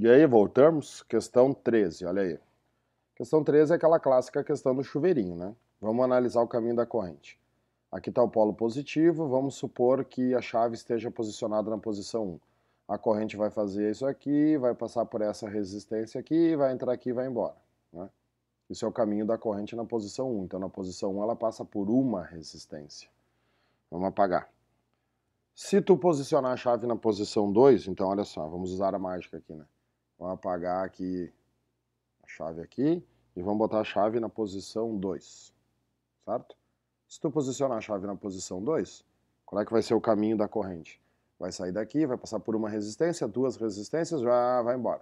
E aí, voltamos? Questão 13, olha aí. Questão 13 é aquela clássica questão do chuveirinho, né? Vamos analisar o caminho da corrente. Aqui está o polo positivo, vamos supor que a chave esteja posicionada na posição 1. A corrente vai fazer isso aqui, vai passar por essa resistência aqui, vai entrar aqui e vai embora. Né? Isso é o caminho da corrente na posição 1. Então, na posição 1, ela passa por uma resistência. Vamos apagar. Se tu posicionar a chave na posição 2, então olha só, vamos usar a mágica aqui, né? Vamos apagar aqui a chave aqui e vamos botar a chave na posição 2, certo? Se tu posicionar a chave na posição 2, qual é que vai ser o caminho da corrente? Vai sair daqui, vai passar por uma resistência, duas resistências, já vai embora.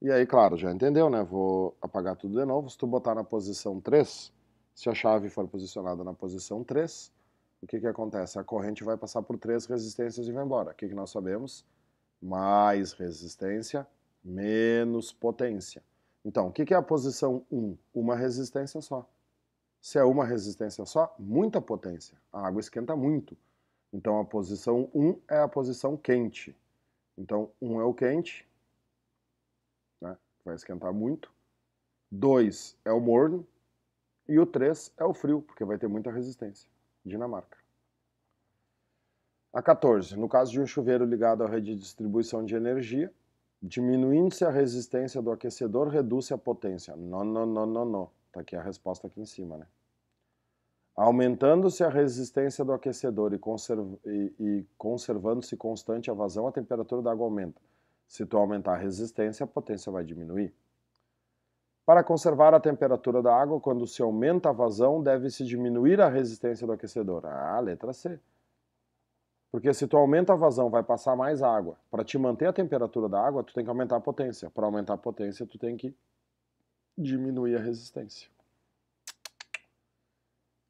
E aí, claro, já entendeu, né? Vou apagar tudo de novo. Se tu botar na posição 3, se a chave for posicionada na posição 3, o que que acontece? A corrente vai passar por três resistências e vai embora. O que que nós sabemos? Mais resistência, menos potência. Então, o que é a posição 1? Uma resistência só. Se é uma resistência só, muita potência. A água esquenta muito. Então, a posição 1 é a posição quente. Então, 1 é o quente, né? vai esquentar muito. 2 é o morno. E o 3 é o frio, porque vai ter muita resistência. Dinamarca. A 14, no caso de um chuveiro ligado à rede de distribuição de energia, Diminuindo-se a resistência do aquecedor, reduz-se a potência. Não, não, não, não, não. Está aqui a resposta aqui em cima, né? Aumentando-se a resistência do aquecedor e, conserv... e, e conservando-se constante a vazão, a temperatura da água aumenta. Se tu aumentar a resistência, a potência vai diminuir. Para conservar a temperatura da água, quando se aumenta a vazão, deve-se diminuir a resistência do aquecedor. Ah, letra C. Porque se tu aumenta a vazão, vai passar mais água. Para te manter a temperatura da água, tu tem que aumentar a potência. Para aumentar a potência, tu tem que diminuir a resistência.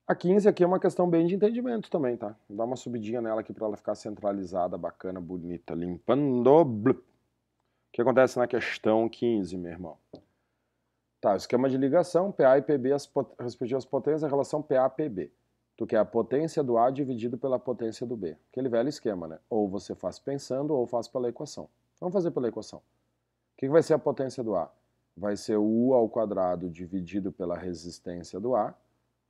A 15 aqui é uma questão bem de entendimento também, tá? Vou dar uma subidinha nela aqui para ela ficar centralizada, bacana, bonita, limpando. Blup. O que acontece na questão 15, meu irmão? Tá, esquema de ligação, PA e PB, as pot respectivas potências, a relação PA-PB. Tu quer a potência do A dividido pela potência do B. Aquele velho esquema, né? Ou você faz pensando ou faz pela equação. Vamos fazer pela equação. O que vai ser a potência do A? Vai ser o U ao quadrado dividido pela resistência do A.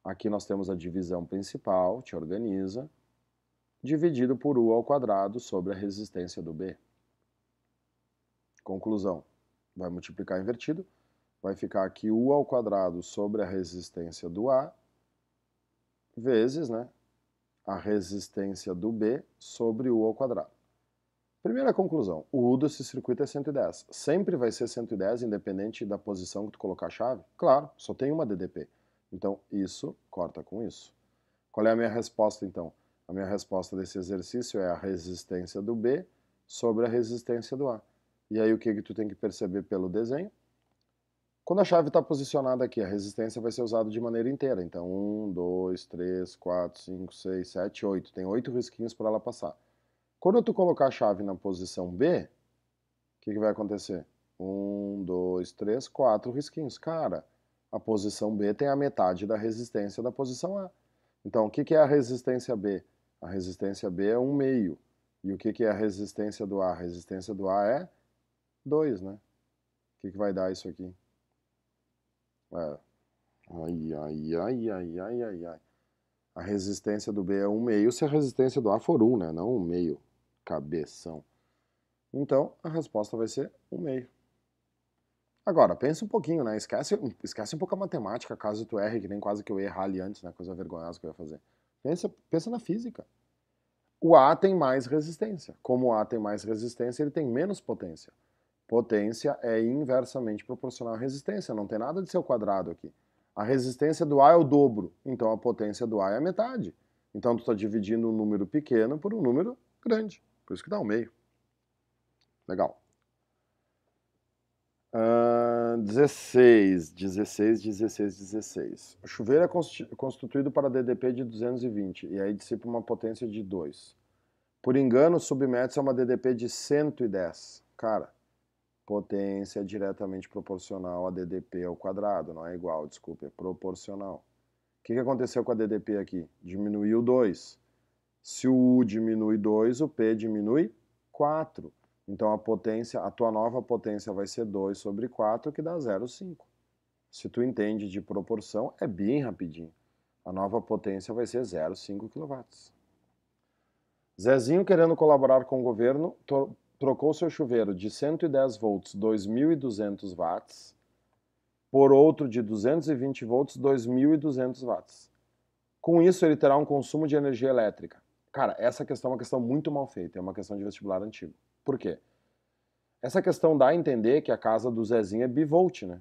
Aqui nós temos a divisão principal, te organiza, dividido por U ao quadrado sobre a resistência do B. Conclusão. Vai multiplicar invertido. Vai ficar aqui U ao quadrado sobre a resistência do A vezes né, a resistência do B sobre U ao quadrado. Primeira conclusão, o U desse circuito é 110. Sempre vai ser 110, independente da posição que tu colocar a chave? Claro, só tem uma DDP. Então, isso corta com isso. Qual é a minha resposta, então? A minha resposta desse exercício é a resistência do B sobre a resistência do A. E aí, o que, que tu tem que perceber pelo desenho? Quando a chave está posicionada aqui, a resistência vai ser usada de maneira inteira. Então, 1, 2, 3, 4, 5, 6, 7, 8. Tem 8 risquinhos para ela passar. Quando tu colocar a chave na posição B, o que, que vai acontecer? 1, 2, 3, 4 risquinhos. Cara, a posição B tem a metade da resistência da posição A. Então, o que, que é a resistência B? A resistência B é 1 meio. E o que, que é a resistência do A? A resistência do A é 2, né? O que, que vai dar isso aqui? É. Ai, ai, ai, ai, ai, ai, ai. A resistência do B é um meio se a resistência do A for 1, né? Não um meio. Cabeção. Então, a resposta vai ser um meio. Agora, pensa um pouquinho, né? Esquece, esquece um pouco a matemática, caso tu erre, que nem quase que eu errar ali antes, né? Coisa vergonhosa que eu ia fazer. Pensa, pensa na física. O A tem mais resistência. Como o A tem mais resistência, ele tem menos potência. Potência é inversamente proporcional à resistência, não tem nada de ser o quadrado aqui. A resistência do A é o dobro, então a potência do A é a metade. Então tu está dividindo um número pequeno por um número grande, por isso que dá o um meio. Legal. Uh, 16, 16, 16, 16. O chuveiro é constituído para DDP de 220 e aí dissipa uma potência de 2. Por engano, submete-se a uma DDP de 110. Cara, potência diretamente proporcional a DDP ao quadrado, não é igual, Desculpe, é proporcional. O que, que aconteceu com a DDP aqui? Diminuiu 2. Se o U diminui 2, o P diminui 4. Então a potência, a tua nova potência vai ser 2 sobre 4, que dá 0,5. Se tu entende de proporção, é bem rapidinho. A nova potência vai ser 0,5 kW. Zezinho, querendo colaborar com o governo, trocou seu chuveiro de 110 volts 2.200 watts por outro de 220 volts 2.200 watts. Com isso, ele terá um consumo de energia elétrica. Cara, essa questão é uma questão muito mal feita, é uma questão de vestibular antigo. Por quê? Essa questão dá a entender que a casa do Zezinho é bivolt, né?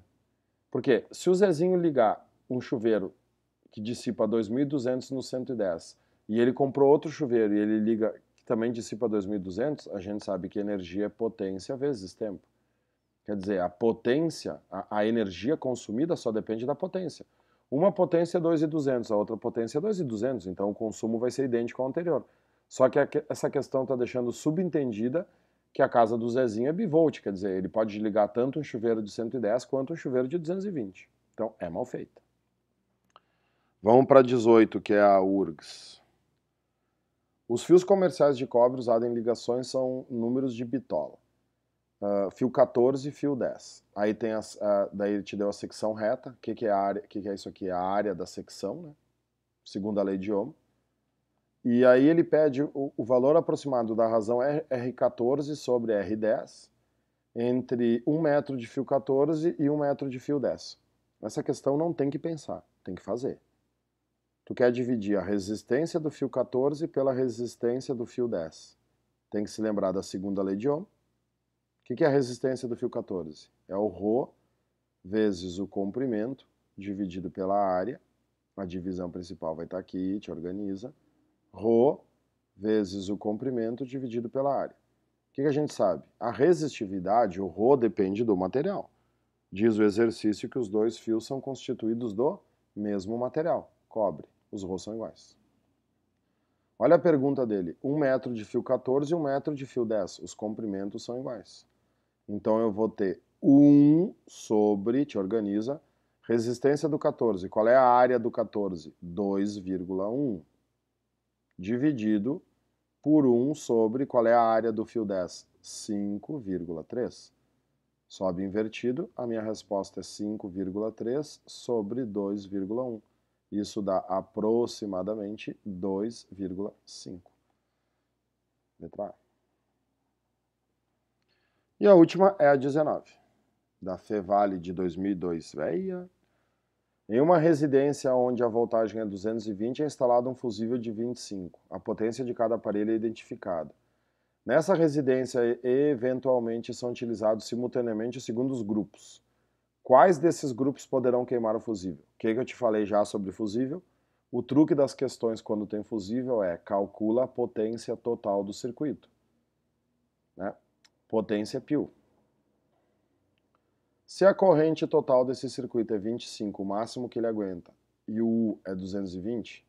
Porque se o Zezinho ligar um chuveiro que dissipa 2.200 no 110 e ele comprou outro chuveiro e ele liga que também dissipa 2.200, a gente sabe que energia é potência vezes tempo. Quer dizer, a potência, a, a energia consumida só depende da potência. Uma potência é 2.200, a outra potência é 2.200, então o consumo vai ser idêntico ao anterior. Só que a, essa questão está deixando subentendida que a casa do Zezinho é bivolt, quer dizer, ele pode ligar tanto um chuveiro de 110 quanto um chuveiro de 220. Então é mal feita. Vamos para 18, que é a URGS. Os fios comerciais de cobre usados em ligações são números de bitola. Uh, fio 14 e fio 10. Aí tem as, uh, daí ele te deu a secção reta. O é que, que, é isso aqui Que, que é isso aqui? A área da secção, né? Segundo a lei de Ohm. E aí ele pede o, o valor aproximado da razão R, R14 sobre R10 entre 1 metro de fio 14 e 1 metro de fio 10. Essa questão não tem que pensar, tem que fazer tu quer dividir a resistência do fio 14 pela resistência do fio 10. Tem que se lembrar da segunda lei de Ohm. O que, é a resistência do fio 14? É o ρ vezes o comprimento dividido pela área. A divisão principal vai estar aqui, te organiza. ρ vezes o comprimento dividido pela área. O que, que a gente sabe? A resistividade, o ρ, depende do material. Diz o exercício que os dois fios são constituídos do mesmo material, cobre. Os rolos são iguais. Olha a pergunta dele. 1 um metro de fio 14 e 1 um metro de fio 10. Os comprimentos são iguais. Então eu vou ter 1 sobre, te organiza, resistência do 14. Qual é a área do 14? 2,1. Dividido por 1 sobre, qual é a área do fio 10? 5,3. Sobe invertido, a minha resposta é 5,3 sobre 2,1. Isso dá aproximadamente 2,5. Letra A. E a última é a 19, da Fevale de 2002. Veia. Em uma residência onde a voltagem é 220, é instalado um fusível de 25. A potência de cada aparelho é identificada. Nessa residência, eventualmente, são utilizados simultaneamente os segundos grupos. Quais desses grupos poderão queimar o fusível? O que, que eu te falei já sobre fusível? O truque das questões quando tem fusível é calcula a potência total do circuito. Né? Potência pio. Se a corrente total desse circuito é 25, o máximo que ele aguenta, e o U é 220,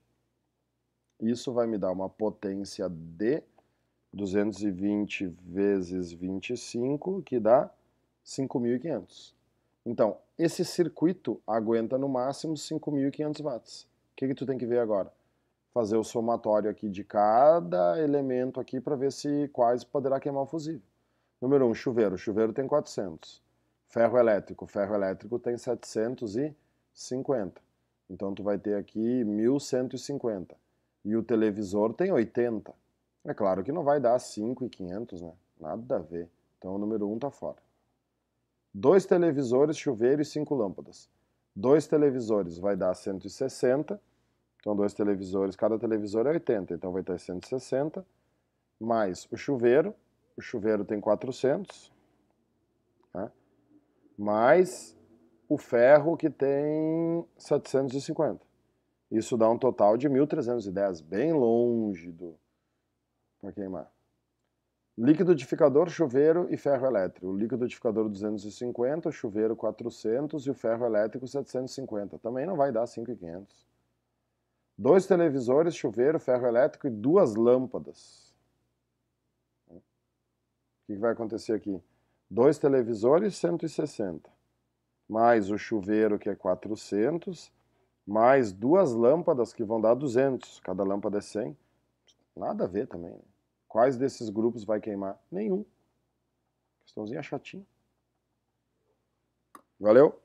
isso vai me dar uma potência de 220 vezes 25, que dá 5.500. Então, esse circuito aguenta no máximo 5.500 watts. O que, que tu tem que ver agora? Fazer o somatório aqui de cada elemento aqui para ver se quase poderá queimar o fusível. Número 1, um, chuveiro. Chuveiro tem 400. Ferro elétrico. Ferro elétrico tem 750. Então tu vai ter aqui 1150. E o televisor tem 80. É claro que não vai dar 5.500, né? Nada a ver. Então o número 1 um está fora. Dois televisores, chuveiro e cinco lâmpadas. Dois televisores vai dar 160. Então, dois televisores, cada televisor é 80, então vai ter 160. Mais o chuveiro, o chuveiro tem 400. Né? Mais o ferro que tem 750. Isso dá um total de 1.310, bem longe do para queimar. Liquidificador, chuveiro e ferro elétrico. O liquidificador 250, o chuveiro 400 e o ferro elétrico 750. Também não vai dar 5,500. Dois televisores, chuveiro, ferro elétrico e duas lâmpadas. O que vai acontecer aqui? Dois televisores, 160. Mais o chuveiro, que é 400. Mais duas lâmpadas, que vão dar 200. Cada lâmpada é 100. Nada a ver também, né? Quais desses grupos vai queimar? Nenhum. Questãozinha chatinha. Valeu?